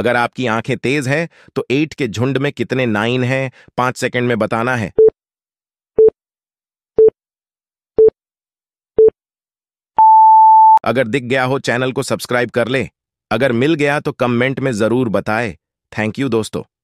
अगर आपकी आंखें तेज हैं तो एट के झुंड में कितने नाइन हैं पांच सेकंड में बताना है अगर दिख गया हो चैनल को सब्सक्राइब कर ले अगर मिल गया तो कमेंट में जरूर बताए थैंक यू दोस्तों